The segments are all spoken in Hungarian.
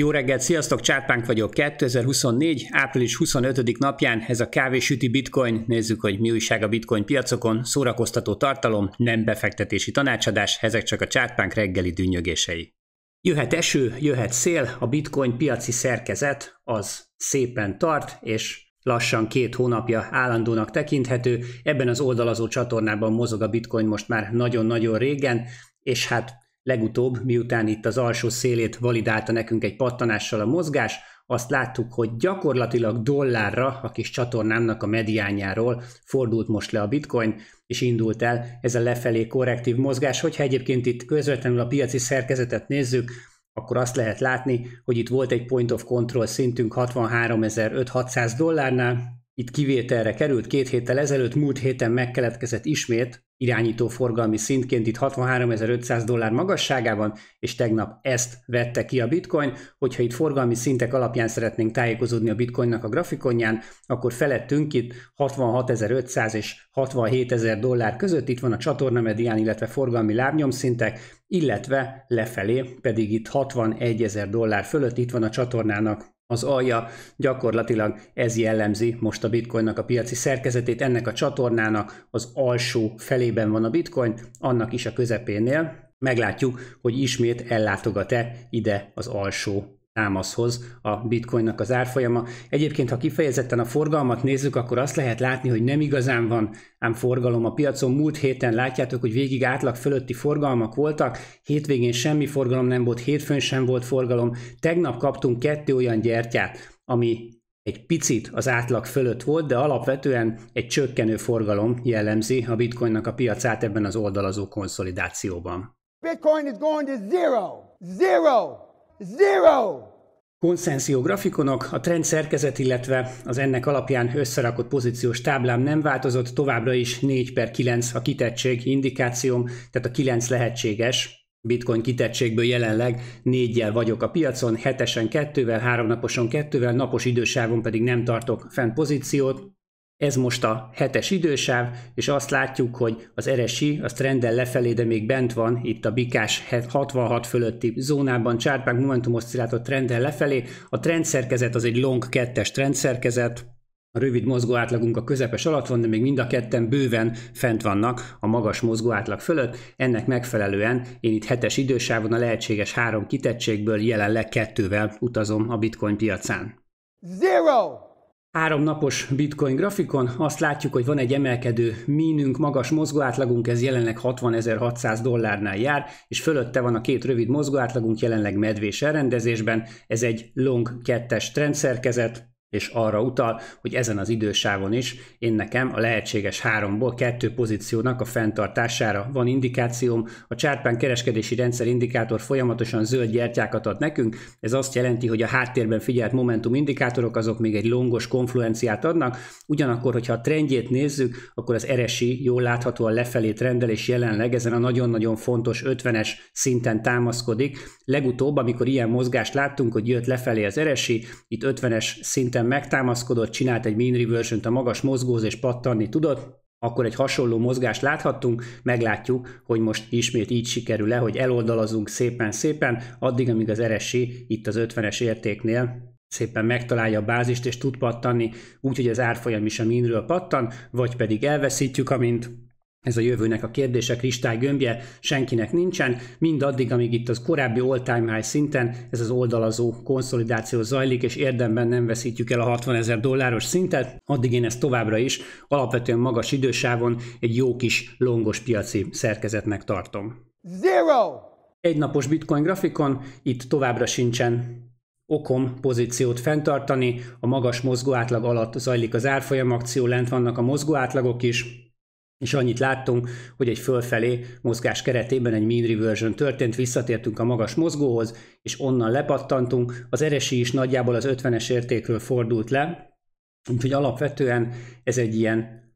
Jó reggelt, sziasztok, Csárpánk vagyok, 2024. április 25. napján ez a kávésüti bitcoin, nézzük, hogy mi újság a bitcoin piacokon, szórakoztató tartalom, nem befektetési tanácsadás, ezek csak a Csárpánk reggeli dünnyögései. Jöhet eső, jöhet szél, a bitcoin piaci szerkezet az szépen tart, és lassan két hónapja állandónak tekinthető. Ebben az oldalazó csatornában mozog a bitcoin most már nagyon-nagyon régen, és hát Legutóbb, miután itt az alsó szélét validálta nekünk egy pattanással a mozgás, azt láttuk, hogy gyakorlatilag dollárra a kis csatornámnak a mediányáról fordult most le a bitcoin, és indult el ez a lefelé korrektív mozgás. Hogyha egyébként itt közvetlenül a piaci szerkezetet nézzük, akkor azt lehet látni, hogy itt volt egy point of control szintünk 63.500 dollárnál, itt kivételre került, két héttel ezelőtt, múlt héten megkeletkezett ismét irányító forgalmi szintként itt 63.500 dollár magasságában, és tegnap ezt vette ki a bitcoin. Hogyha itt forgalmi szintek alapján szeretnénk tájékozódni a bitcoinnak a grafikonján, akkor felettünk itt 66.500 és 67.000 dollár között, itt van a csatorna medián, illetve forgalmi lábnyomszintek, illetve lefelé pedig itt 61.000 dollár fölött, itt van a csatornának az alja gyakorlatilag ez jellemzi most a bitcoinnak a piaci szerkezetét, ennek a csatornának az alsó felében van a bitcoin, annak is a közepénél. Meglátjuk, hogy ismét ellátogat-e ide az alsó támaszhoz a bitcoinnak az árfolyama. Egyébként, ha kifejezetten a forgalmat nézzük, akkor azt lehet látni, hogy nem igazán van ám forgalom a piacon. Múlt héten látjátok, hogy végig átlag fölötti forgalmak voltak, hétvégén semmi forgalom nem volt, hétfőn sem volt forgalom. Tegnap kaptunk kettő olyan gyertyát, ami egy picit az átlag fölött volt, de alapvetően egy csökkenő forgalom jellemzi a bitcoinnak a piacát ebben az oldalazó konszolidációban. Bitcoin is going to zero. Zero zero! Konszenszió grafikonok, a trend szerkezet, illetve az ennek alapján összerakott pozíciós táblám nem változott, továbbra is 4 per 9 a kitettség indikációm, tehát a 9 lehetséges, bitcoin kitettségből jelenleg négyel vagyok a piacon, hetesen kettővel, háromnaposan kettővel, napos idősávon pedig nem tartok fent pozíciót, ez most a hetes idősáv, és azt látjuk, hogy az RSI az trenden lefelé, de még bent van itt a bikás 66 fölötti zónában, csárpánk momentum oszcillátor trenden lefelé. A trendszerkezet az egy long 2-es trendszerkezet, a rövid mozgó átlagunk a közepes alatt van, de még mind a ketten bőven fent vannak a magas mozgó átlag fölött. Ennek megfelelően én itt hetes idősávon a lehetséges három kitettségből jelenleg kettővel utazom a bitcoin piacán. Zero! Három napos bitcoin grafikon azt látjuk, hogy van egy emelkedő mínünk, magas mozgóátlagunk, ez jelenleg 60.600 dollárnál jár, és fölötte van a két rövid mozgóátlagunk jelenleg medvés elrendezésben, ez egy long kettes trendszerkezet, és arra utal, hogy ezen az idősávon is én nekem a lehetséges háromból kettő pozíciónak a fenntartására van indikációm. A csárpán kereskedési rendszer indikátor folyamatosan zöld gyertyákat ad nekünk, ez azt jelenti, hogy a háttérben figyelt momentum indikátorok azok még egy longos konfluenciát adnak, ugyanakkor, hogyha a trendjét nézzük, akkor az eresi jól láthatóan lefelé trendel, és jelenleg ezen a nagyon-nagyon fontos 50-es szinten támaszkodik. Legutóbb, amikor ilyen mozgást láttunk, hogy jött lefelé az eresi, itt 50-es szinten szinten megtámaszkodott, csinált egy mean reversion a magas mozgóz és pattanni tudott, akkor egy hasonló mozgást láthattunk, meglátjuk, hogy most ismét így sikerül le, hogy eloldalazunk szépen-szépen, addig, amíg az RSI itt az 50-es értéknél szépen megtalálja a bázist és tud pattanni, úgyhogy az árfolyam is a minről pattan, vagy pedig elveszítjük, amint ez a jövőnek a kérdések listágömbje, senkinek nincsen, mindaddig, amíg itt az korábbi all-time high szinten ez az oldalazó konszolidáció zajlik, és érdemben nem veszítjük el a 60 ezer dolláros szintet, addig én ezt továbbra is alapvetően magas idősávon egy jó kis longos piaci szerkezetnek tartom. Zero! Egy napos bitcoin grafikon itt továbbra sincsen okom pozíciót fenntartani, a magas mozgóátlag alatt zajlik az árfolyam akció, lent vannak a mozgóátlagok is, és annyit láttunk, hogy egy fölfelé mozgás keretében egy mean reversion történt, visszatértünk a magas mozgóhoz, és onnan lepattantunk, az eresi is nagyjából az 50-es értékről fordult le, úgyhogy alapvetően ez egy ilyen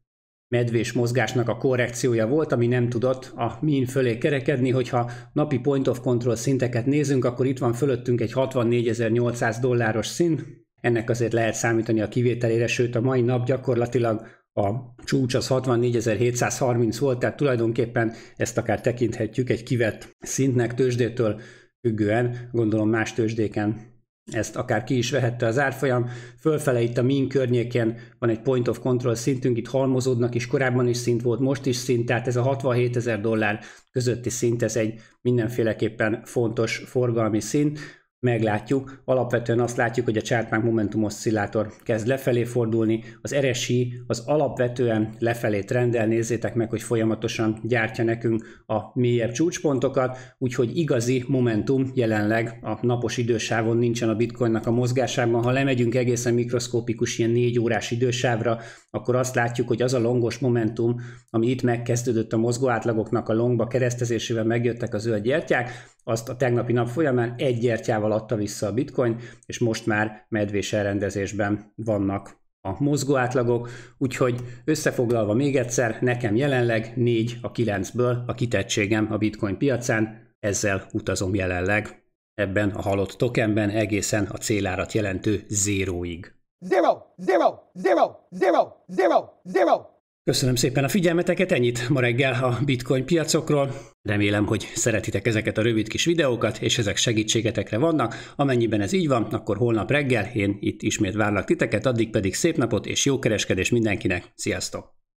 medvés mozgásnak a korrekciója volt, ami nem tudott a min fölé kerekedni, hogyha napi point of control szinteket nézünk, akkor itt van fölöttünk egy 64.800 dolláros szint, ennek azért lehet számítani a kivételére, sőt a mai nap gyakorlatilag a csúcs az 64.730 volt, tehát tulajdonképpen ezt akár tekinthetjük egy kivett szintnek tőzsdétől függően, gondolom más tőzsdéken ezt akár ki is vehette az árfolyam. Fölfele itt a min környéken van egy point of control szintünk, itt halmozódnak is, korábban is szint volt, most is szint, tehát ez a 67 ezer dollár közötti szint, ez egy mindenféleképpen fontos forgalmi szint meglátjuk. Alapvetően azt látjuk, hogy a csártmánk momentum oszcillátor kezd lefelé fordulni, az RSI az alapvetően lefelé trendel, nézzétek meg, hogy folyamatosan gyártja nekünk a mélyebb csúcspontokat, úgyhogy igazi momentum jelenleg a napos idősávon nincsen a bitcoinnak a mozgásában. Ha lemegyünk egészen mikroszkópikus ilyen négy órás idősávra, akkor azt látjuk, hogy az a longos momentum, ami itt megkezdődött a mozgóátlagoknak a longba keresztezésével megjöttek a zöld gyertyák, azt a tegnapi nap folyamán egy gyertyával adta vissza a bitcoin, és most már medvés elrendezésben vannak a mozgó átlagok, úgyhogy összefoglalva még egyszer, nekem jelenleg 4 a 9-ből a kitettségem a bitcoin piacán, ezzel utazom jelenleg ebben a halott tokenben egészen a célárat jelentő zéróig. Zero, zero, zero, zero, zero, zero. Köszönöm szépen a figyelmeteket, ennyit ma reggel a bitcoin piacokról. Remélem, hogy szeretitek ezeket a rövid kis videókat, és ezek segítségetekre vannak. Amennyiben ez így van, akkor holnap reggel én itt ismét várlak titeket, addig pedig szép napot és jó kereskedés mindenkinek. Sziasztok!